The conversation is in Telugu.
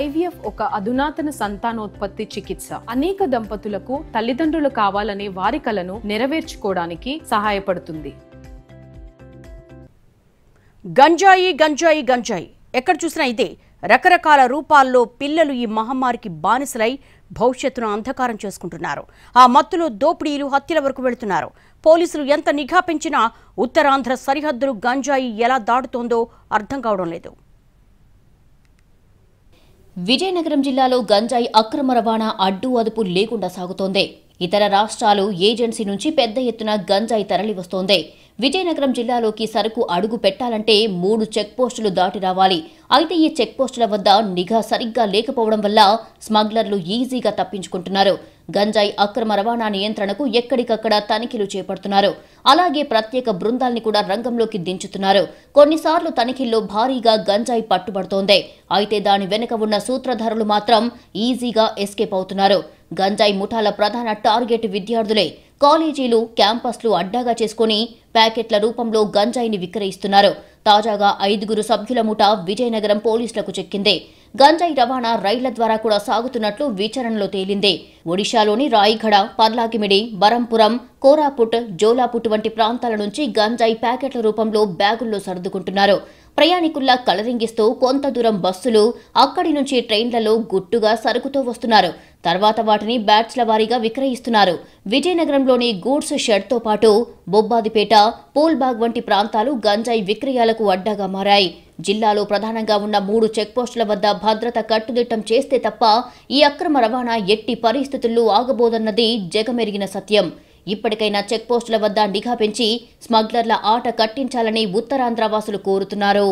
ఐవీఎఫ్ ఒక అధునాతన సంతానోత్పత్తి చికిత్స అనేక దంపతులకు తల్లిదండ్రులు కావాలనే వారి కలను నెరవేర్చుకోవడానికి సహాయపడుతుంది గంజాయి గంజాయి గంజాయి ఎక్కడ చూసినా ఇదే రకరకాల రూపాల్లో పిల్లలు ఈ మహమ్మారికి బానిసలై భవిష్యత్తును అంధకారం చేసుకుంటున్నారు ఆ మత్తులో దోపిడీలు హత్యల వరకు వెళుతున్నారు పోలీసులు ఎంత నిఘా పెంచినా ఉత్తరాంధ్ర సరిహద్దులు గంజాయి ఎలా దాటుతోందో అర్థం కావడం లేదు విజయనగరం జిల్లాలో గంజాయి అక్రమ రవాణా అడ్డు అదుపు లేకుండా సాగుతోంది ఇతర రాష్ట్రాలు ఏజెన్సీ నుంచి పెద్ద ఎత్తున గంజాయి తరలివస్తోంది విజయనగరం జిల్లాలోకి సరుకు అడుగు పెట్టాలంటే మూడు చెక్పోస్టులు దాటి రావాలి అయితే ఈ చెక్పోస్టుల వద్ద నిఘా సరిగ్గా లేకపోవడం వల్ల స్మగ్లర్లు ఈజీగా తప్పించుకుంటున్నారు గంజాయి అక్రమ రవాణా నియంత్రణకు ఎక్కడికక్కడ తనిఖీలు చేపడుతున్నారు అలాగే ప్రత్యేక బృందాల్ని కూడా రంగంలోకి దించుతున్నారు కొన్నిసార్లు తనిఖీల్లో భారీగా గంజాయి పట్టుబడుతోంది అయితే దాని వెనుక ఉన్న సూత్రధారులు మాత్రం ఈజీగా ఎస్కేప్ అవుతున్నారు గంజాయి ముఠాల ప్రధాన టార్గెట్ విద్యార్థులే కాలేజీలు క్యాంపస్లు అడ్డాగా చేసుకుని ప్యాకెట్ల రూపంలో గంజాయిని విక్రయిస్తున్నారు తాజాగా ఐదుగురు సభ్యుల ముఠ విజయనగరం పోలీసులకు చెక్కింది గంజాయి రవాణా రైళ్ల ద్వారా కూడా సాగుతున్నట్లు విచారణలో తేలింది ఒడిశాలోని రాయిఘడ పర్లాకిమిడి బరంపురం కోరాపుట్ జోలాపుట్ వంటి ప్రాంతాల నుంచి గంజాయి ప్యాకెట్ల రూపంలో బ్యాగుల్లో సర్దుకుంటున్నారు ప్రయాణికుల్లా కలరింగిస్తూ కొంత దూరం బస్సులు అక్కడి నుంచి ట్రైన్లలో గుట్టుగా సరుకుతో వస్తున్నారు తర్వాత వాటిని బ్యాట్స్ల వారీగా విక్రయిస్తున్నారు విజయనగరంలోని గూడ్స్ షెడ్తో పాటు బొబ్బాదిపేట పోల్బాగ్ వంటి ప్రాంతాలు గంజాయి విక్రయాలకు అడ్డాగా మారాయి జిల్లాలో ప్రధానంగా ఉన్న మూడు చెక్పోస్టుల వద్ద భద్రత కట్టుదిట్టం చేస్తే తప్ప ఈ అక్రమ రవాణా ఎట్టి పరిస్థితుల్లో ఆగబోదన్నది జగమెరిగిన సత్యం ఇప్పటికైనా చెక్పోస్టుల వద్ద నిఘా పెంచి స్మగ్లర్ల ఆట కట్టించాలని ఉత్తరాంధ్ర వాసులు కోరుతున్నారు